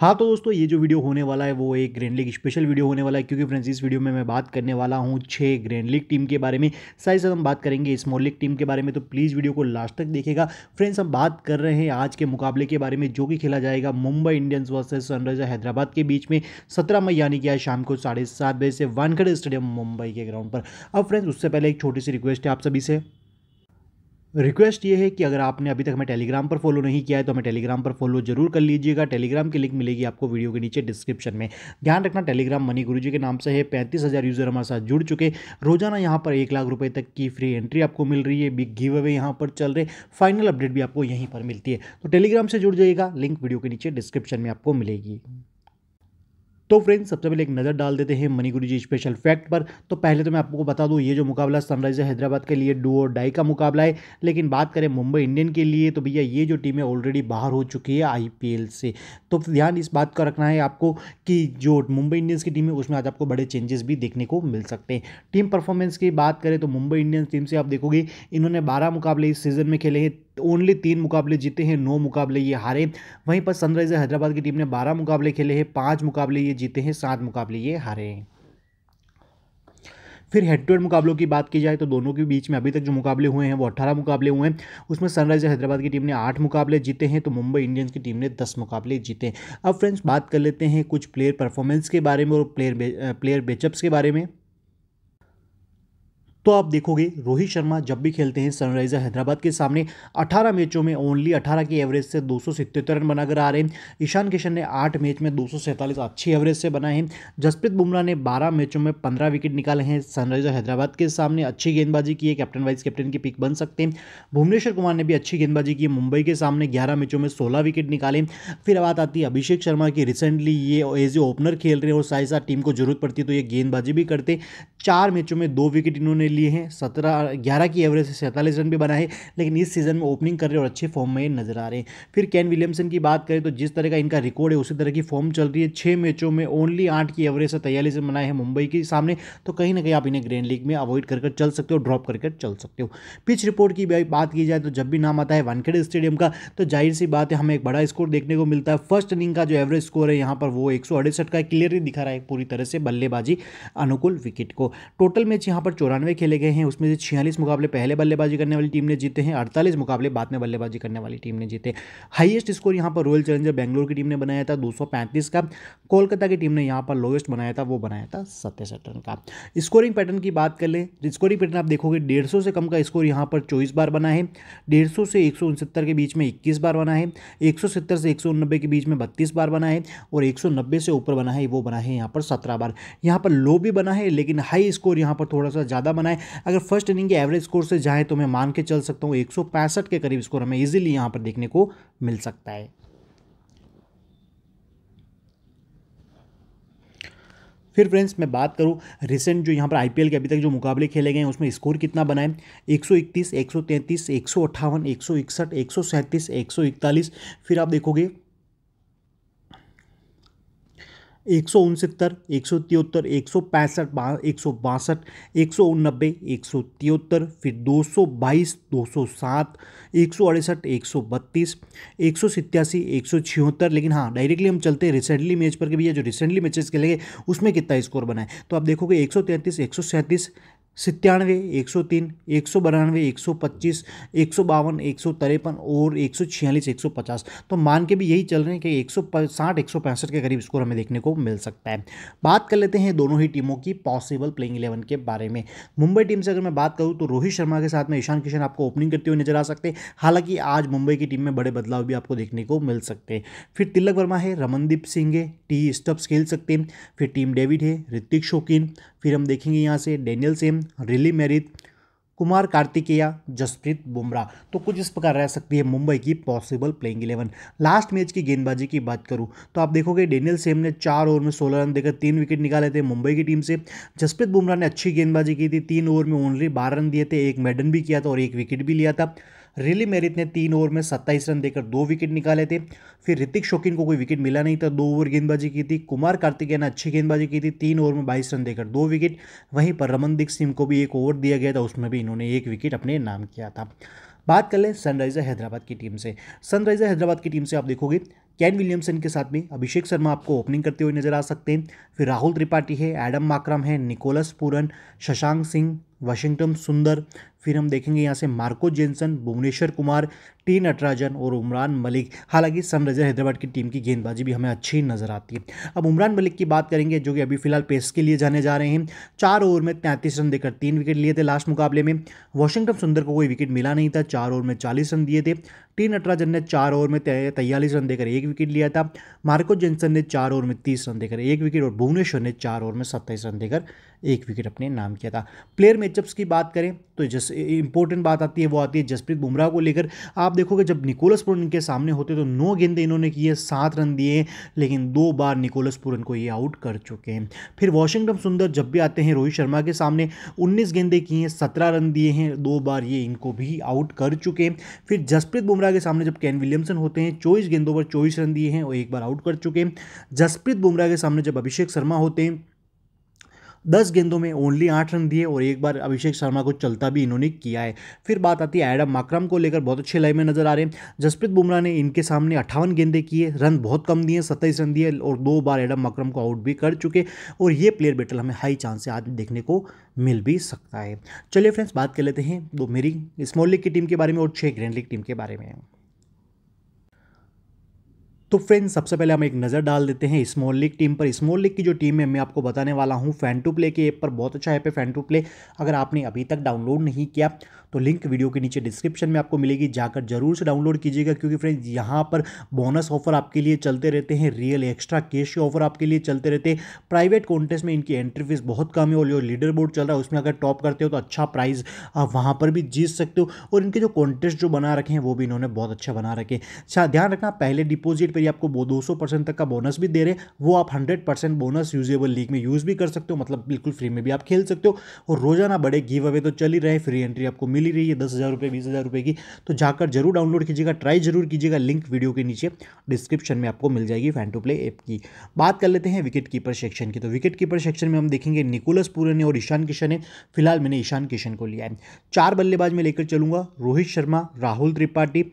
हाँ तो दोस्तों ये जो वीडियो होने वाला है वो एक ग्रैंड लीग स्पेशल वीडियो होने वाला है क्योंकि फ्रेंड्स इस वीडियो में मैं बात करने वाला हूँ छः ग्रैंड लीग टीम के बारे में साथ साथ हम बात करेंगे स्मॉल लीग टीम के बारे में तो प्लीज़ वीडियो को लास्ट तक देखेगा फ्रेंड्स हम बात कर रहे हैं आज के मुकाबले के बारे में जो कि खेला जाएगा Mumbai Indians versus Sunriser Hyderabad के बीच में सत्रह मई यानी कि आज शाम को साढ़े बजे से वानखेड़े स्टेडियम मुंबई के ग्राउंड पर अब फ्रेंड्स उससे पहले एक छोटी सी रिक्वेस्ट है आप सभी से रिक्वेस्ट ये है कि अगर आपने अभी तक हमें टेलीग्राम पर फॉलो नहीं किया है तो हमें टेलीग्राम पर फॉलो जरूर कर लीजिएगा टेलीग्राम की लिंक मिलेगी आपको वीडियो के नीचे डिस्क्रिप्शन में ध्यान रखना टेलीग्राम मनी गुरु जी के नाम से है पैंतीस हज़ार यूज़र हमारे साथ जुड़ चुके रोजाना यहाँ पर एक लाख रुपये तक की फ्री एंट्री आपको मिल रही है बिग गिव अवे यहाँ पर चल रहे फाइनल अपडेट भी आपको यहीं पर मिलती है तो टेलीग्राम से जुड़ जाइएगा लिंक वीडियो के नीचे डिस्क्रिप्शन में आपको मिलेगी तो फ्रेंड्स सबसे पहले एक नज़र डाल देते हैं मनी गुरु जी स्पेशल फैक्ट पर तो पहले तो मैं आपको बता दूं ये जो मुकाबला सनराइजर हैदराबाद के लिए डू और डाई का मुकाबला है लेकिन बात करें मुंबई इंडियन के लिए तो भैया ये जो टीम है ऑलरेडी बाहर हो चुकी है आईपीएल से तो ध्यान इस बात का रखना है आपको कि जो मुंबई इंडियंस की टीम है उसमें आज आपको बड़े चेंजेस भी देखने को मिल सकते हैं टीम परफॉर्मेंस की बात करें तो मुंबई इंडियंस टीम से आप देखोगे इन्होंने बारह मुकाबले इस सीज़न में खेले हैं ओनली तीन मुकाबले जीते हैं नौ मुकाबले ये हारे वहीं पर सनराइजर हैदराबाद की टीम ने बारह मुकाबले खेले हैं पाँच मुकाबले ये जीते हैं सात मुकाबले ये हारे हैं फिर हेड टू हेड मुकाबलों की बात की जाए तो दोनों के बीच में अभी तक जो मुकाबले हुए हैं वो अट्ठारह मुकाबले हुए हैं उसमें सनराइजर हैदराबाद की टीम ने आठ मुकाबले जीते हैं तो मुंबई इंडियंस की टीम ने दस मुकाबले जीते हैं अब फ्रेंड्स बात कर लेते हैं कुछ प्लेयर परफॉर्मेंस के बारे में और प्लेयर प्लेयर बेचअप्स के बारे में तो आप देखोगे रोहित शर्मा जब भी खेलते हैं सनराइजर हैदराबाद के सामने 18 मैचों में ओनली 18 की एवरेज से दो रन बनाकर आ रहे हैं ईशान किशन ने आठ मैच में दो अच्छी एवरेज से बनाए हैं जसप्रीत बुमराह ने बारह मैचों में पंद्रह विकेट निकाले हैं सनराइजर हैदराबाद के सामने अच्छी गेंदबाजी की है कैप्टन वाइस कैप्टन की पिक बन सकते हैं भुवनेश्वर कुमार ने भी अच्छी गेंदबाजी की मुंबई के सामने ग्यारह मैचों में सोलह विकेट निकाले फिर बात आती है अभिषेक शर्मा की रिसेंटली ये एज ए ओपनर खेल रहे हैं और साथ ही साथ टीम को जरूरत पड़ती है तो ये गेंदबाजी भी करते चार मैचों में दो विकेट इन्होंने लिए हैं सत्रह ग्यारह की एवरेज से सैंतालीस रन भी बनाए लेकिन इस सीज़न में ओपनिंग कर रहे और अच्छे फॉर्म में नजर आ रहे हैं फिर कैन विलियमसन की बात करें तो जिस तरह का इनका रिकॉर्ड है उसी तरह की फॉर्म चल रही है छः मैचों में ओनली आठ की एवरेज से तैयारी रन बनाए हैं मुंबई के सामने तो कहीं ना कहीं आप इन्हें ग्रैंड लीग में अवॉइड कर चल सकते हो ड्रॉप करके चल सकते हो पिच रिपोर्ट की बात की जाए तो जब भी नाम आता है वानखेड़े स्टेडियम का तो जाहिर सी बात है हमें एक बड़ा स्कोर देखने को मिलता है फर्स्ट इनिंग का जो एवरेज स्कोर है यहाँ पर वो एक का क्लियरली दिखा रहा है पूरी तरह से बल्लेबाजी अनुकूल विकेट को टोटल मैच यहाँ पर चौरानवे खेल खेले गए हैं उसमें से छियालीस मुकाबले पहले बल्लेबाजी करने वाली टीम ने जीते हैं अड़तालीस मुकाबले बाद में बल्लेबाजी करने वाली टीम ने जीते हाइएस्ट स्कोर यहाँ पर रॉयल चैलेंजर बेंगलोर की टीम ने बनाया था दो का कोलकाता की टीम ने यहाँ पर लोएस्ट बनाया था वो बनाया था सत्ताईस रन का स्कोरिंग पैटर्न की बात कर लें स्कोरिंग पैटर्न आप देखोगे डेढ़ से कम का स्कोर यहाँ पर चौबीस बार बना है डेढ़ से एक के बीच में इक्कीस बार बना है एक से एक के बीच में बत्तीस बार बना है और एक से ऊपर बना है वो बना है यहाँ पर सत्रह बार यहाँ पर लो भी बना है लेकिन हाई स्कोर यहाँ पर थोड़ा सा ज़्यादा बना है अगर फर्स्ट इनिंग के एवरेज स्कोर से जाए तो मैं मान के चल सकता हूँ एक के करीब स्कोर हमें ईजिली यहाँ पर देखने को मिल सकता है फिर फ्रेंड्स मैं बात करूं रिसेंट जो यहां पर आईपीएल के अभी तक जो मुकाबले खेले गए हैं उसमें स्कोर कितना बनाए 131, 133, 158, 161, 137, 141 फिर आप देखोगे एक सौ उनसत्तर एक सौ तिहत्तर एक सौ पैंसठ एक सौ बासठ एक सौ नब्बे एक सौ तिहत्तर फिर दो सौ बाईस दो सौ सात एक सौ अड़सठ एक सौ बत्तीस एक सौ सत्यासी एक सौ छिहत्तर लेकिन हाँ डायरेक्टली हम चलते हैं रिसेंटली मैच पर के भैया जो रिसेंटली मैचेस खेले गए उसमें कितना स्कोर बनाए तो आप देखोगे एक सौ तैंतीस एक सौ सैंतीस सत्तानवे एक सौ तीन एक सौ बानवे एक सौ पच्चीस एक सौ बावन एक सौ तिरपन और एक सौ छियालीस एक सौ पचास तो मान के भी यही चल रहे हैं कि एक सौ साठ एक सौ पैंसठ के करीब स्कोर हमें देखने को मिल सकता है बात कर लेते हैं दोनों ही टीमों की पॉसिबल प्लेइंग इलेवन के बारे में मुंबई टीम से अगर मैं बात करूँ तो रोहित शर्मा के साथ में ईशान किशन आपको ओपनिंग करते हुए नजर आ सकते हैं हालांकि आज मुंबई की टीम में बड़े बदलाव भी आपको देखने को मिल सकते हैं फिर तिलक वर्मा है रमनदीप सिंह है टी स्टब्स खेल सकते हैं फिर टीम डेविड है ऋतिक शौकीन फिर हम देखेंगे यहाँ से Daniel Sams Riley Meredith Kumar Kartikeya Jasprit Bumrah तो कुछ इस प्रकार रह सकती है मुंबई की possible playing eleven last match की गेंदबाजी की बात करूं तो आप देखोगे डेनियल सेम ने चार ओवर में सोलह रन देकर तीन विकेट निकाले थे मुंबई की टीम से जसप्रीत बुमराह ने अच्छी गेंदबाजी की थी तीन ओवर में ओनली बारह रन दिए थे एक मेडन भी किया था और एक विकेट भी लिया था रिली मेरित ने तीन ओवर में सत्ताईस रन देकर दो विकेट निकाले थे फिर ऋतिक शौकीन को कोई विकेट मिला नहीं था दो ओवर गेंदबाजी की थी कुमार कार्तिकेय ने अच्छी गेंदबाजी की थी तीन ओवर में बाईस रन देकर दो विकेट वहीं पर रमनदीप सिंह को भी एक ओवर दिया गया था उसमें भी इन्होंने एक विकेट अपने नाम किया था बात कर लें सनराइजर हैदराबाद की टीम से सनराइजर हैदराबाद की टीम से आप देखोगे कैन विलियमसन के साथ में अभिषेक शर्मा आपको ओपनिंग करते हुए नजर आ सकते हैं फिर राहुल त्रिपाठी है एडम माक्रम है Nicholas Pooran Shashank Singh Washington Sundar फिर हम देखेंगे यहाँ से Marco Jansen Bhuvneshwar Kumar T Natarajan और उमरान मलिक हालांकि सनराइजर हैदराबाद की टीम की गेंदबाजी भी हमें अच्छी नजर आती है अब उमरान मलिक की बात करेंगे जो कि अभी फिलहाल पेस के लिए जाने जा रहे हैं चार ओवर में तैंतीस रन देकर तीन विकेट लिए थे लास्ट मुकाबले में वॉशिंगटन सुंदर को कोई विकेट मिला नहीं था चार ओवर में चालीस रन दिए थे टी नटराजन ने चार ओवर में तैयलीस रन देकर एक विकेट लिया था मार्को जेनसन ने चार ओवर में तीस रन देकर एक विकेट और भुवनेश्वर ने चार ओवर में सत्ताईस रन देकर एक विकेट अपने नाम किया था प्लेयर मैचअप्स की बात करें तो जस इंपॉर्टेंट बात आती है वो आती है जसप्रीत बुमराह को लेकर आप देखोगे जब निकोलस पुरन इनके सामने होते तो नौ गेंदे इन्होंने किए सात रन दिए लेकिन दो बार निकोलस पुरन को ये आउट कर चुके हैं फिर वॉशिंगटन सुंदर जब भी आते हैं रोहित शर्मा के सामने उन्नीस गेंदे किए हैं सत्रह रन दिए हैं दो बार ये इनको भी आउट कर चुके हैं फिर जसप्रीत बुमराह के सामने जब कैन विलियमसन होते हैं चौबीस गेंदों पर चौबीस रन दिए हैं और एक बार आउट कर चुके हैं जसप्रीत बुमराह के सामने जब अभिषेक शर्मा होते हैं दस गेंदों में ओनली आठ रन दिए और एक बार अभिषेक शर्मा को चलता भी इन्होंने किया है फिर बात आती है एडम माक्रम को लेकर बहुत अच्छे लय में नजर आ रहे हैं जसप्रीत बुमराह ने इनके सामने अट्ठावन गेंदे किए रन बहुत कम दिए सत्ताईस रन दिए और दो बार एडम मक्रम को आउट भी कर चुके और ये प्लेयर बैटल हमें हाई चांस आज देखने को मिल भी सकता है चलिए फ्रेंड्स बात कर लेते हैं दो मेरी स्मॉल लीग की टीम के बारे में और छः ग्रैंड लीग टीम के बारे में तो फ्रेंड्स सबसे पहले हम एक नज़र डाल देते हैं स्मॉल लीग टीम पर स्मॉल लीग की जो टीम है मैं आपको बताने वाला हूँ फैन टू प्ले के ऐप पर बहुत अच्छा ऐप है फैन टू प्ले अगर आपने अभी तक डाउनलोड नहीं किया तो लिंक वीडियो के नीचे डिस्क्रिप्शन में आपको मिलेगी जाकर जरूर से डाउनलोड कीजिएगा क्योंकि फ्रेंड्स यहाँ पर बोनस ऑफर आपके लिए चलते रहते हैं रियल एक्स्ट्रा कैश के ऑफर आपके लिए चलते रहते हैं प्राइवेट कॉन्टेस्ट में इनकी एंट्री फीस बहुत कम है और जो लीडर बोर्ड चल रहा है उसमें अगर टॉप करते हो तो अच्छा प्राइज़ आप वहाँ पर भी जीत सकते हो और इनके जो कॉन्टेस्ट जो बना रखे हैं वो भी इन्होंने बहुत अच्छा बना रखे अच्छा, ध्यान रखना पहले डिपोजिट पर तो ही आपको दो सौ परसेंट तक का बोनस भी दे रहे हैं वो आप hundred percent bonus usable league में यूज़ भी कर सकते हो मतलब बिल्कुल फ्री में भी आप खेल सकते हो और रोजाना बड़े गिव अवे तो चल ही रहे फ्री एंट्री आपको मिल ही रही है दस हज़ार रुपये बीस हज़ार रुपये की तो जाकर जरूर डाउनलोड कीजिएगा ट्राई जरूर कीजिएगा लिंक वीडियो के नीचे डिस्क्रिप्शन में आपको मिल जाएगी फैन टू प्ले ऐप की बात कर लेते हैं विकेट कीपर सेक्शन की तो विकेट कीपर सेक्शन में हम देखेंगे निकोलस पूरन और ईशान किशन है फिलहाल मैंने ईशान किशन को लिया है चार बल्लेबाज में लेकर चलूंगा रोहित शर्मा राहुल त्रिपाठी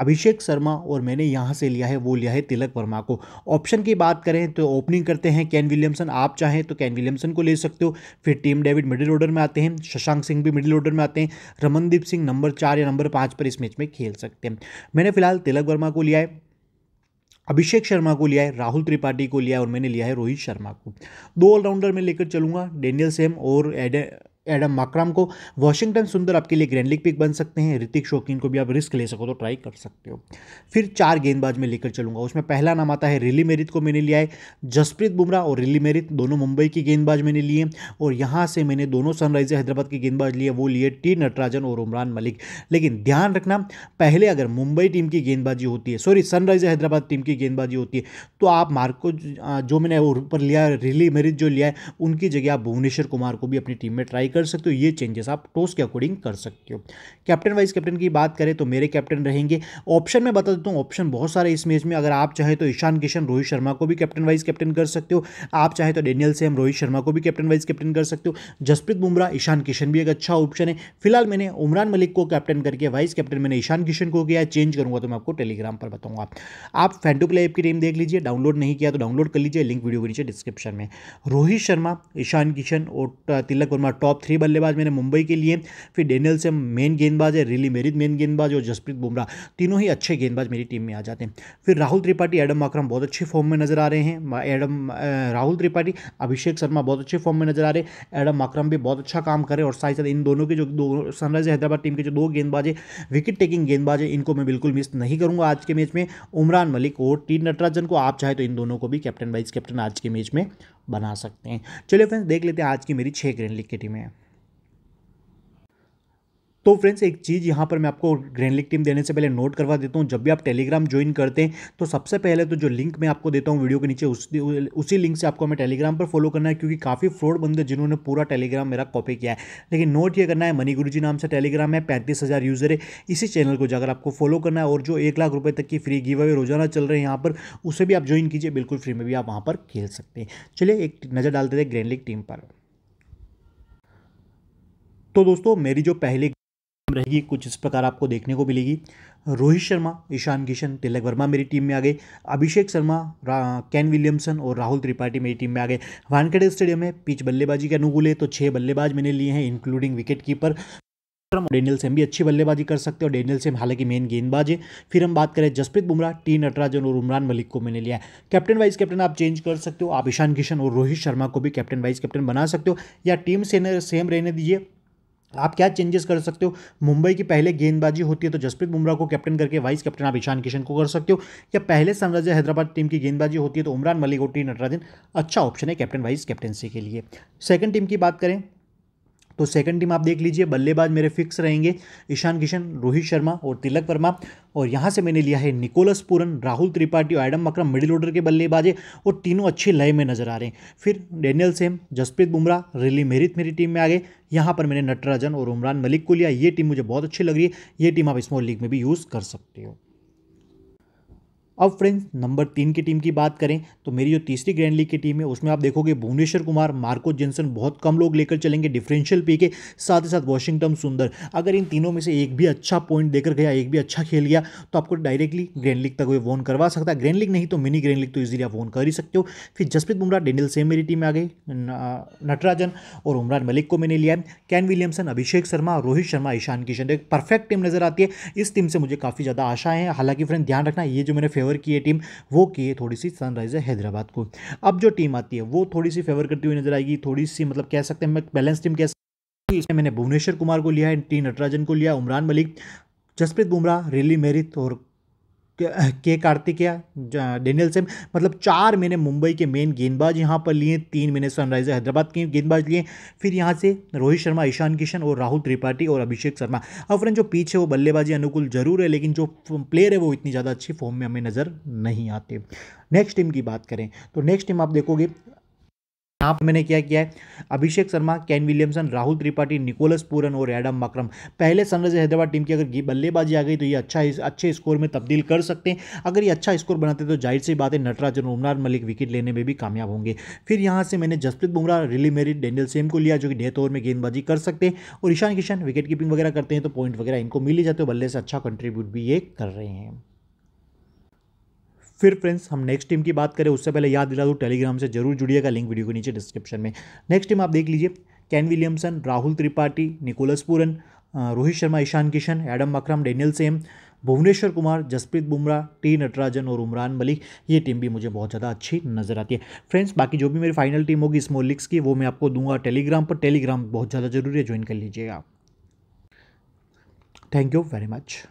अभिषेक शर्मा और मैंने यहाँ से लिया है वो लिया है तिलक वर्मा को ऑप्शन की बात करें तो ओपनिंग करते हैं कैन विलियमसन आप चाहें तो कैन विलियमसन को ले सकते हो फिर टीम डेविड मिडिल ऑर्डर में आते हैं शशांक सिंह भी मिडिल ऑर्डर में आते हैं रमनदीप सिंह नंबर चार या नंबर पाँच पर इस मैच में खेल सकते हैं मैंने फिलहाल तिलक वर्मा को लिया है अभिषेक शर्मा को लिया है राहुल त्रिपाठी को लिया है और मैंने लिया है रोहित शर्मा को दो ऑलराउंडर में लेकर चलूंगा डेनियल सेम और एडे एडम माक्राम को वॉशिंगटन सुंदर आपके लिए ग्रैंड लीग पिक बन सकते हैं ऋतिक शौकीन को भी आप रिस्क ले सको तो ट्राई कर सकते हो फिर चार गेंदबाज में लेकर चलूंगा उसमें पहला नाम आता है रिली मेरित को मैंने लिया है जसप्रीत बुमराह और रिली मेरित दोनों मुंबई की गेंदबाज मैंने लिए और यहाँ से मैंने दोनों सनराइजर हैदराबाद के गेंदबाज लिए वो लिए टी नटराजन और उमरान मलिक लेकिन ध्यान रखना पहले अगर मुंबई टीम की गेंदबाजी होती है सॉरी सनराइजर हैदराबाद टीम की गेंदबाजी होती है तो आप मार्को जो मैंने ऊपर लिया रिली मेरित जो लिया है उनकी जगह आप भुवनेश्वर कुमार को भी अपनी टीम में ट्राई कर सकते हो ये चेंजेस आप टॉस के अकॉर्डिंग कर सकते हो कैप्टन वाइस कैप्टन की बात करें तो मेरे कैप्टन रहेंगे ऑप्शन में बता देता हूँ ऑप्शन बहुत सारे इस मैच में अगर आप चाहे तो ईशान किशन रोहित शर्मा को भी कैप्टन वाइस कैप्टन कर सकते हो आप चाहे तो डेनियल सेम रोहित शर्मा को भी कैप्टन वाइस कैप्टन कर सकते हो जसप्रीत बुमराह ईशान किशन भी एक अच्छा ऑप्शन है फिलहाल मैंने उमरान मलिक को कैप्टन करके वाइस कैप्टन मैंने ईशान किशन को किया चेंज करूंगा तो मैं आपको टेलीग्राम पर बताऊंगा आप फैंटू प्ले ऐप की टीम देख लीजिए डाउनलोड नहीं किया तो डाउनलोड कर लीजिए लिंक वीडियो के नीचे डिस्क्रिप्शन में रोहित शर्मा ईशान किशन और तिलक वर्मा टॉप थ्री बल्लेबाज मैंने मुंबई के लिए फिर डेनियल से मेन गेंदबाज है रिली मेरित मेन गेंदबाज और जसप्रीत बुमराह तीनों ही अच्छे गेंदबाज मेरी टीम में आ जाते हैं फिर राहुल त्रिपाठी एडम माकरम बहुत अच्छे फॉर्म में नजर आ रहे हैं एडम राहुल त्रिपाठी अभिषेक शर्मा बहुत अच्छे फॉर्म में नजर आ रहे हैं एडम माकरम भी बहुत अच्छा काम करे और साथ ही साथ इन दोनों के जो दो सनराइजर हैदराबाद टीम के जो दो गेंदबाज है विकेट टेकिंग गेंदबाज है इनको मैं बिल्कुल मिस नहीं करूंगा आज के मैच में उमरान मलिक और टी नटराजन को आप चाहे तो इन दोनों को भी कैप्टन वाइस कैप्टन आज के मैच में बना सकते हैं चलिए फ्रेंड्स देख लेते हैं आज की मेरी छह ग्रैंड लीग की टीमें तो फ्रेंड्स एक चीज़ यहाँ पर मैं आपको ग्रैंडलिक टीम देने से पहले नोट करवा देता हूँ जब भी आप टेलीग्राम ज्वाइन करते हैं तो सबसे पहले तो जो लिंक मैं आपको देता हूँ वीडियो के नीचे उस, उसी लिंक से आपको हमें टेलीग्राम पर फॉलो करना है क्योंकि काफ़ी फ्रॉड बंदे जिन्होंने पूरा टेलीग्राम मेरा कॉपी किया है लेकिन नोट ये करना है मनी गुरु जी नाम से टेलीग्राम है पैंतीस हज़ार यूज़र है इसी चैनल को जाकर आपको फॉलो करना है और जो एक लाख रुपये तक की फ्री गिव अवे रोजाना चल रहे हैं यहाँ पर उसे भी आप ज्वाइन कीजिए बिल्कुल फ्री में भी आप वहाँ पर खेल सकते हैं चलिए एक नज़र डालते थे ग्रैंडलिक टीम पर तो दोस्तों मेरी जो पहली रहेगी कुछ इस प्रकार आपको देखने को मिलेगी रोहित शर्मा ईशान किशन तिलक वर्मा मेरी टीम में आ गए अभिषेक शर्मा कैन विलियमसन और राहुल त्रिपाठी मेरी टीम में आ गए वानखेड़े स्टेडियम में पिच बल्लेबाजी के अनुकूल है तो छः बल्लेबाज मैंने लिए हैं including wicket keeper Daniel Sams भी अच्छी बल्लेबाजी कर सकते हैं और डेनियल सेम हालांकि मेन गेंदबाज है फिर हम बात करें जसप्रीत बुमराह टी नटराजन और उमरान मलिक को मैंने लिया है कैप्टन वाइस कैप्टन आप चेंज कर सकते हो आप ईशान किशन और रोहित शर्मा को भी कैप्टन वाइस कैप्टन बना सकते हो या टीम सेम रहने दीजिए आप क्या चेंजेस कर सकते हो मुंबई की पहले गेंदबाजी होती है तो जसप्रीत बुमराह को कैप्टन करके वाइस कैप्टन आप ईशान किशन को कर सकते हो या पहले सनराइजर हैदराबाद टीम की गेंदबाजी होती है तो उमरान मलिक और टी नटराजन अच्छा ऑप्शन है कैप्टन वाइस कैप्टनसी के लिए सेकंड टीम की बात करें तो सेकंड टीम आप देख लीजिए बल्लेबाज मेरे फिक्स रहेंगे ईशान किशन रोहित शर्मा और तिलक वर्मा और यहाँ से मैंने लिया है निकोलस पूरन राहुल त्रिपाठी और एडम मकरम मिडिल ऑर्डर के बल्लेबाज है और तीनों अच्छे लय में नजर आ रहे हैं फिर Daniel Sams Jasprit Bumrah Riley Meredith मेरी टीम में आ गए यहाँ पर मैंने नटराजन और उमरान मलिक को लिया ये टीम मुझे बहुत अच्छी लग रही है ये टीम आप स्मॉल लीग में भी यूज़ कर सकते हो अब फ्रेंड्स नंबर तीन की टीम की बात करें तो मेरी जो तीसरी ग्रैंड लीग की टीम है उसमें आप देखोगे भुवनेश्वर कुमार मार्को जेंसन बहुत कम लोग लेकर चलेंगे डिफरेंशियल पी के साथ ही साथ वॉशिंगटन सुंदर अगर इन तीनों में से एक भी अच्छा पॉइंट देकर गया एक भी अच्छा खेल गया तो आपको डायरेक्टली ग्रैंड लीग तक वे वोन करवा सकता है ग्रैंड लीग नहीं तो मिनी ग्रैंड लीग तो ईजिली आप वोन कर ही सकते हो फिर जसप्रीत बुमराह डेंडल सेम मेरी टीम में आ गई नटराजन और उमरान मलिक को मैंने लिया कैन विलियमसन अभिषेक शर्मा रोहित शर्मा ईशान किशन तो एक परफेक्ट टीम नजर आती है इस टीम से मुझे काफ़ी ज़्यादा आशा है हालांकि फ्रेंड ध्यान रखना ये जो मैंने फेवर फेवर की है टीम वो की है थोड़ी सी सनराइजर हैदराबाद को अब जो टीम आती है वो थोड़ी सी फेवर करती हुई नजर आएगी थोड़ी सी मतलब कह सकते हैं मैं बैलेंस टीम कह सकती इसमें मैंने भुवनेश्वर कुमार को लिया है टी नटराजन को लिया उमरान मलिक जसप्रीत बुमराह रिली मेरित और के कार्तिकया डेनियल सेम मतलब चार मैंने मुंबई के मेन गेंदबाज यहाँ पर लिए तीन मैंने सनराइजर हैदराबाद के गेंदबाज लिए फिर यहाँ से रोहित शर्मा ईशान किशन और राहुल त्रिपाठी और अभिषेक शर्मा अब फ्रेंड जो पीछे वो बल्लेबाजी अनुकूल जरूर है लेकिन जो प्लेयर है वो इतनी ज़्यादा अच्छी फॉर्म में हमें नज़र नहीं आते नेक्स्ट टीम की बात करें तो नेक्स्ट टीम आप देखोगे यहाँ पर मैंने क्या किया है Abhishek Sharma Kane Williamson Rahul Tripathi Nicholas Pooran और एडम मकरम पहले सनराइज हैदराबाद टीम की अगर बल्लेबाजी आ गई तो ये अच्छा अच्छे स्कोर में तब्दील कर सकते हैं अगर ये अच्छा स्कोर बनाते तो जाहिर सी बात है नटराज और उमनार मलिक विकेट लेने में भी कामयाब होंगे फिर यहाँ से मैंने जसप्रीत बुमराह रिली मेरी डेनियल सेम को लिया जो कि डेथ ओवर में गेंदबाजी कर सकते हैं और ईशान किशन विकेट कीपिंग वगैरह करते हैं तो पॉइंट वगैरह इनको मिल ही जाते हो बल्ले से अच्छा कंट्रीब्यूट भी ये कर रहे हैं फिर फ्रेंड्स हम नेक्स्ट टीम की बात करें उससे पहले याद दिला दूँ टेलीग्राम से जरूर जुड़िएगा लिंक वीडियो के नीचे डिस्क्रिप्शन में नेक्स्ट टीम आप देख लीजिए Kane Williamson Rahul Tripathi Nicholas Pooran Rohit Sharma Ishan Kishan Adam Markram Daniel Sams Bhuvneshwar Kumar Jasprit Bumrah T Natarajan और उमरान मलिक ये टीम भी मुझे बहुत ज़्यादा अच्छी नज़र आती है फ्रेंड्स बाकी जो भी मेरी फाइनल टीम होगी स्मॉल लीग्स की वो मैं आपको दूंगा टेलीग्राम पर टेलीग्राम बहुत ज़्यादा जरूरी है ज्वाइन कर लीजिएगा थैंक यू वेरी मच